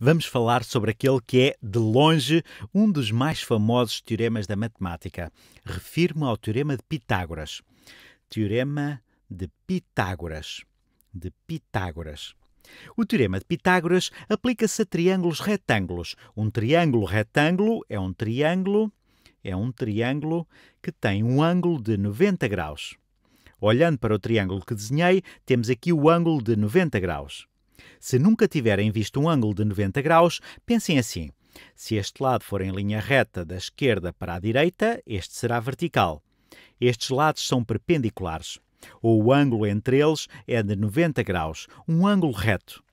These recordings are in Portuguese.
Vamos falar sobre aquele que é, de longe, um dos mais famosos teoremas da matemática. Refirmo ao Teorema de Pitágoras. Teorema de Pitágoras. De Pitágoras. O teorema de Pitágoras aplica-se a triângulos retângulos. Um triângulo retângulo é um triângulo é um triângulo que tem um ângulo de 90 graus. Olhando para o triângulo que desenhei, temos aqui o ângulo de 90 graus. Se nunca tiverem visto um ângulo de 90 graus, pensem assim: se este lado for em linha reta da esquerda para a direita, este será vertical. Estes lados são perpendiculares, ou o ângulo entre eles é de 90 graus, um ângulo reto.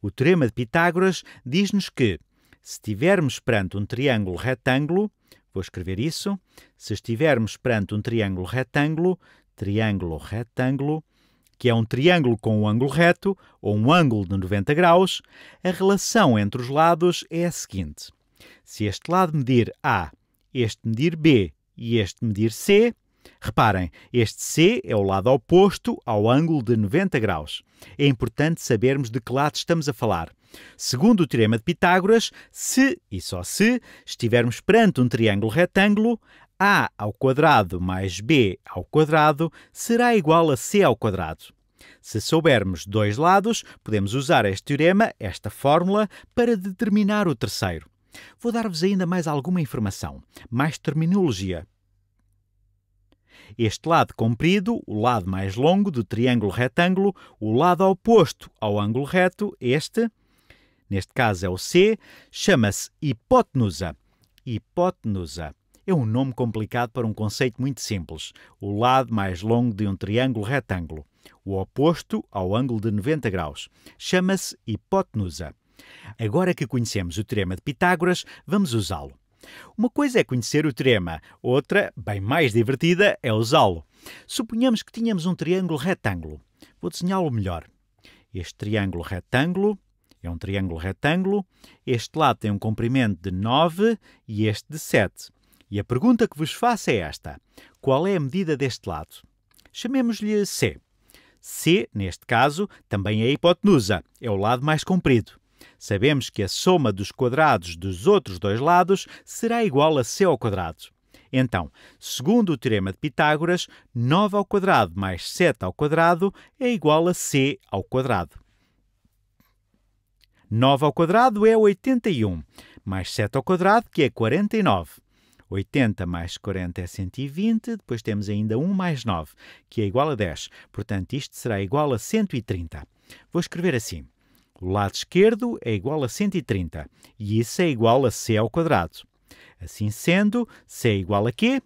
O teorema de Pitágoras diz-nos que, se tivermos perante um triângulo retângulo, vou escrever isso, se estivermos perante um triângulo retângulo, triângulo retângulo, que é um triângulo com um ângulo reto, ou um ângulo de 90 graus, a relação entre os lados é a seguinte. Se este lado medir A, este medir B e este medir C, Reparem, este C é o lado oposto ao ângulo de 90 graus. É importante sabermos de que lado estamos a falar. Segundo o teorema de Pitágoras, se e só se estivermos perante um triângulo retângulo, a ao quadrado mais b ao quadrado será igual a c ao quadrado. Se soubermos dois lados, podemos usar este teorema, esta fórmula, para determinar o terceiro. Vou dar-vos ainda mais alguma informação, mais terminologia. Este lado comprido, o lado mais longo do triângulo retângulo, o lado oposto ao ângulo reto, este, neste caso é o C, chama-se hipotenusa. Hipotenusa é um nome complicado para um conceito muito simples: o lado mais longo de um triângulo retângulo, o oposto ao ângulo de 90 graus. Chama-se hipotenusa. Agora que conhecemos o teorema de Pitágoras, vamos usá-lo. Uma coisa é conhecer o teorema, outra, bem mais divertida, é usá-lo. Suponhamos que tínhamos um triângulo retângulo. Vou desenhá-lo melhor. Este triângulo retângulo é um triângulo retângulo, este lado tem um comprimento de 9 e este de 7. E a pergunta que vos faço é esta: qual é a medida deste lado? Chamemos-lhe C. C, neste caso, também é a hipotenusa, é o lado mais comprido. Sabemos que a soma dos quadrados dos outros dois lados será igual a C ao quadrado. Então, segundo o teorema de Pitágoras, 9 ao quadrado mais 7 ao quadrado é igual a C ao quadrado. 9 ao quadrado é 81, mais 7 ao quadrado, que é 49. 80 mais 40 é 120, depois temos ainda 1 mais 9, que é igual a 10. Portanto, isto será igual a 130. Vou escrever assim. O lado esquerdo é igual a 130 e isso é igual a c ao quadrado. Assim sendo, c é igual a quê?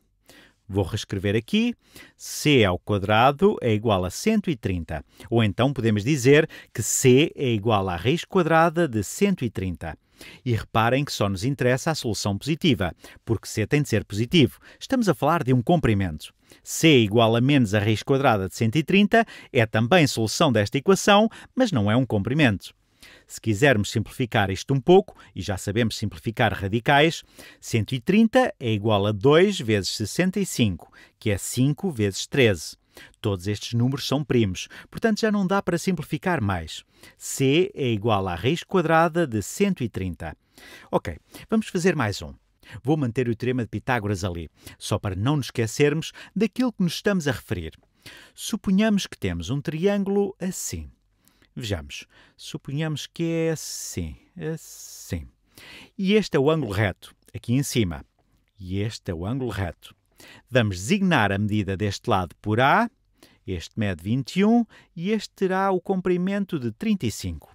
Vou reescrever aqui. c ao quadrado é igual a 130. Ou então podemos dizer que c é igual à raiz quadrada de 130. E reparem que só nos interessa a solução positiva, porque c tem de ser positivo. Estamos a falar de um comprimento. c é igual a menos a raiz quadrada de 130 é também solução desta equação, mas não é um comprimento. Se quisermos simplificar isto um pouco, e já sabemos simplificar radicais, 130 é igual a 2 vezes 65, que é 5 vezes 13. Todos estes números são primos, portanto já não dá para simplificar mais. C é igual à raiz quadrada de 130. Ok, vamos fazer mais um. Vou manter o teorema de Pitágoras ali, só para não nos esquecermos daquilo que nos estamos a referir. Suponhamos que temos um triângulo assim. Vejamos. Suponhamos que é assim. É assim. E este é o ângulo reto, aqui em cima. E este é o ângulo reto. Vamos designar a medida deste lado por A. Este mede 21 e este terá o comprimento de 35.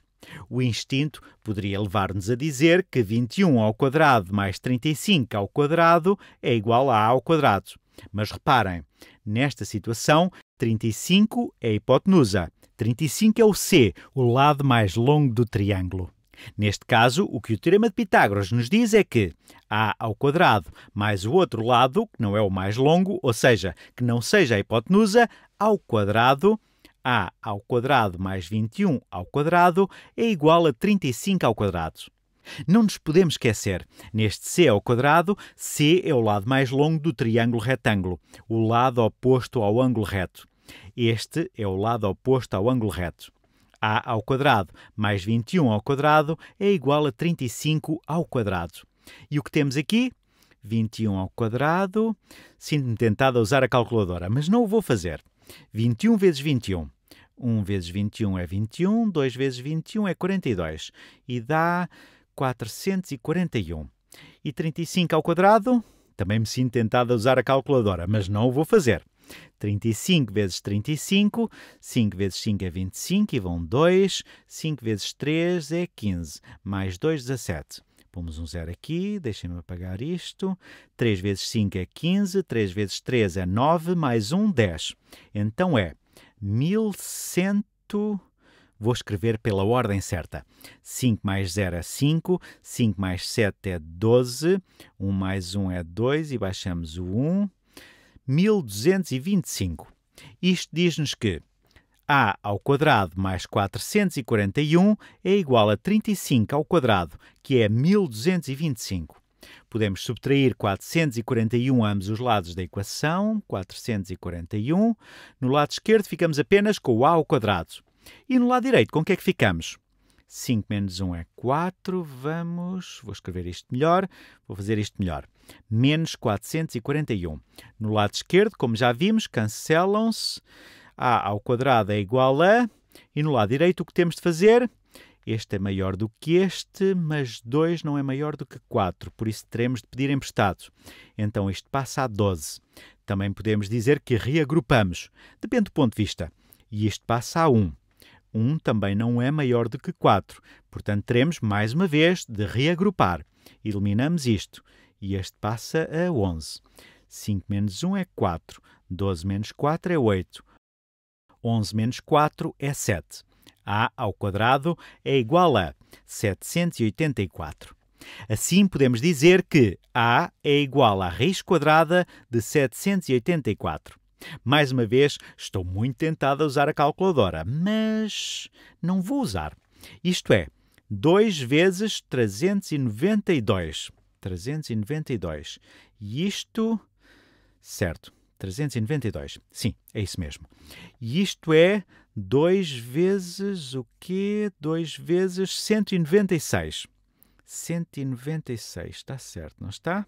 O instinto poderia levar-nos a dizer que 21 ao quadrado mais 35 ao quadrado é igual a a ao quadrado. Mas reparem, nesta situação, 35 é a hipotenusa 35 é o C, o lado mais longo do triângulo. Neste caso, o que o teorema de Pitágoras nos diz é que a ao quadrado mais o outro lado, que não é o mais longo, ou seja, que não seja a hipotenusa, ao quadrado a ao quadrado mais 21 ao quadrado é igual a 35 ao quadrado. Não nos podemos esquecer, neste c ao quadrado, c é o lado mais longo do triângulo retângulo, o lado oposto ao ângulo reto. Este é o lado oposto ao ângulo reto. a ao quadrado mais 21 ao quadrado é igual a 35 ao quadrado. E o que temos aqui? 21 ao quadrado. Sinto-me tentado a usar a calculadora, mas não o vou fazer. 21 vezes 21. 1 vezes 21 é 21, 2 vezes 21 é 42 e dá 441. E 35 ao quadrado? Também me sinto tentado a usar a calculadora, mas não o vou fazer. 35 vezes 35, 5 vezes 5 é 25 e vão 2, 5 vezes 3 é 15, mais 2, 17. Pomos um zero aqui, deixem-me apagar isto. 3 vezes 5 é 15, 3 vezes 3 é 9, mais 1, 10. Então é 1100. Vou escrever pela ordem certa. 5 mais 0 é 5, 5 mais 7 é 12, 1 mais 1 é 2 e baixamos o 1. 1225. Isto diz-nos que a ao quadrado mais 441 é igual a 35 ao quadrado, que é 1225. Podemos subtrair 441 ambos os lados da equação, 441. No lado esquerdo ficamos apenas com o a ao quadrado. E no lado direito, com o que é que ficamos? 5 menos 1 é 4. Vamos. Vou escrever isto melhor. Vou fazer isto melhor. Menos 441. No lado esquerdo, como já vimos, cancelam-se. A ao quadrado é igual a. E no lado direito, o que temos de fazer? Este é maior do que este, mas 2 não é maior do que 4, por isso teremos de pedir emprestado. Então isto passa a 12. Também podemos dizer que reagrupamos, depende do ponto de vista. E isto passa a 1. 1 também não é maior do que 4, portanto teremos mais uma vez de reagrupar. Eliminamos isto e este passa a 11. 5 menos 1 é 4, 12 menos 4 é 8, 11 menos 4 é 7. A ao quadrado é igual a 784. Assim, podemos dizer que A é igual à raiz quadrada de 784. Mais uma vez, estou muito tentado a usar a calculadora, mas não vou usar. Isto é, 2 vezes 392. 392. E isto. Certo, 392. Sim, é isso mesmo. E isto é 2 vezes o quê? 2 vezes 196. 196, está certo, não está?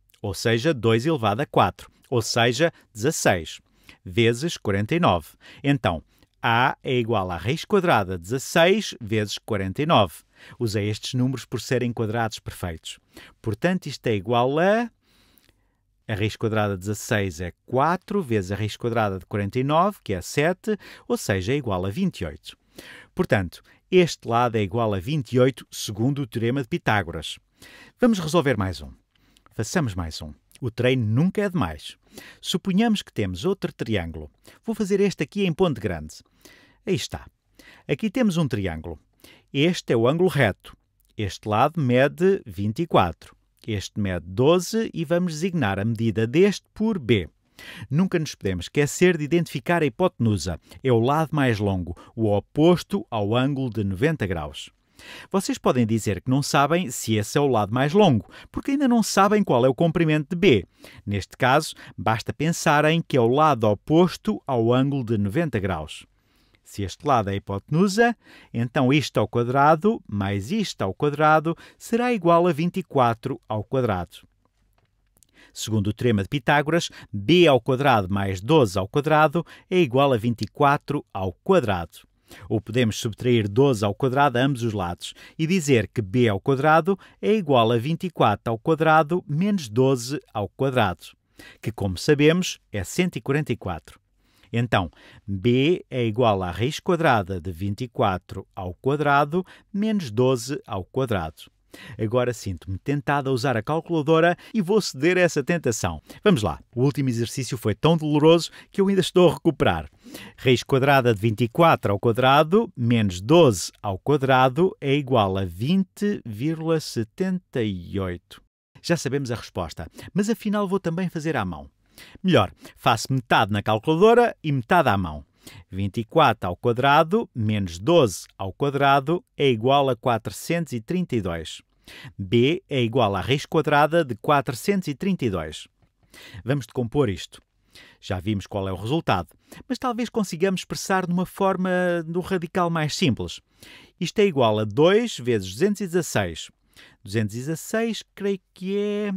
ou seja, 2 elevado a 4, ou seja, 16, vezes 49. Então, a é igual à raiz quadrada de 16 vezes 49. Usei estes números por serem quadrados perfeitos. Portanto, isto é igual a. A raiz quadrada de 16 é 4 vezes a raiz quadrada de 49, que é 7, ou seja, é igual a 28. Portanto, este lado é igual a 28, segundo o teorema de Pitágoras. Vamos resolver mais um. Façamos mais um. O treino nunca é demais. Suponhamos que temos outro triângulo. Vou fazer este aqui em ponte grande. Aí está. Aqui temos um triângulo. Este é o ângulo reto. Este lado mede 24. Este mede 12 e vamos designar a medida deste por B. Nunca nos podemos esquecer de identificar a hipotenusa. É o lado mais longo, o oposto ao ângulo de 90 graus. Vocês podem dizer que não sabem se esse é o lado mais longo, porque ainda não sabem qual é o comprimento de B. Neste caso, basta pensarem que é o lado oposto ao ângulo de 90 graus. Se este lado é a hipotenusa, então isto ao quadrado mais isto ao quadrado será igual a 24 ao quadrado. Segundo o teorema de Pitágoras, b ao quadrado mais 12 ao quadrado é igual a 24 ao quadrado. Ou podemos subtrair 12 ao quadrado a ambos os lados e dizer que b ao quadrado é igual a 24 ao quadrado menos 12 ao quadrado, que, como sabemos, é 144. Então, b é igual à raiz quadrada de 24 ao quadrado menos 12 ao quadrado. Agora sinto-me tentado a usar a calculadora e vou ceder a essa tentação. Vamos lá. O último exercício foi tão doloroso que eu ainda estou a recuperar. Raiz quadrada de 24 ao quadrado menos 12 ao quadrado é igual a 20,78. Já sabemos a resposta, mas afinal vou também fazer à mão. Melhor, faço metade na calculadora e metade à mão. 24 ao quadrado menos 12 ao quadrado é igual a 432. b é igual à raiz quadrada de 432. Vamos decompor isto. Já vimos qual é o resultado, mas talvez consigamos expressar de uma forma do radical mais simples. Isto é igual a 2 vezes 216. 216 creio que é...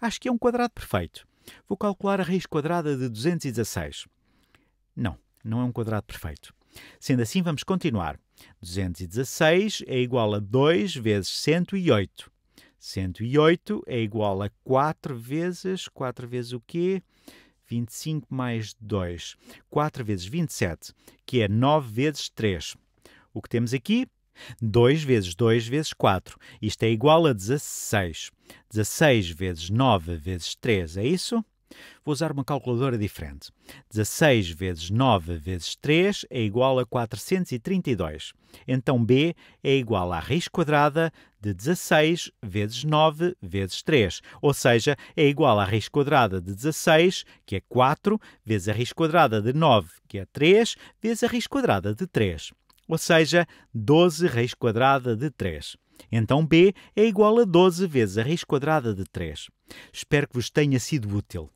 acho que é um quadrado perfeito. Vou calcular a raiz quadrada de 216. Não, não é um quadrado perfeito. Sendo assim, vamos continuar. 216 é igual a 2 vezes 108. 108 é igual a 4 vezes. 4 vezes o quê? 25 mais 2. 4 vezes 27, que é 9 vezes 3. O que temos aqui? 2 vezes 2 vezes 4. Isto é igual a 16. 16 vezes 9 vezes 3, é isso? É isso? Vou usar uma calculadora diferente. 16 vezes 9 vezes 3 é igual a 432. Então B é igual à raiz quadrada de 16 vezes 9 vezes 3, ou seja, é igual à raiz quadrada de 16, que é 4, vezes a raiz quadrada de 9, que é 3, vezes a raiz quadrada de 3, ou seja, 12 raiz quadrada de 3. Então B é igual a 12 vezes a raiz quadrada de 3. Espero que vos tenha sido útil.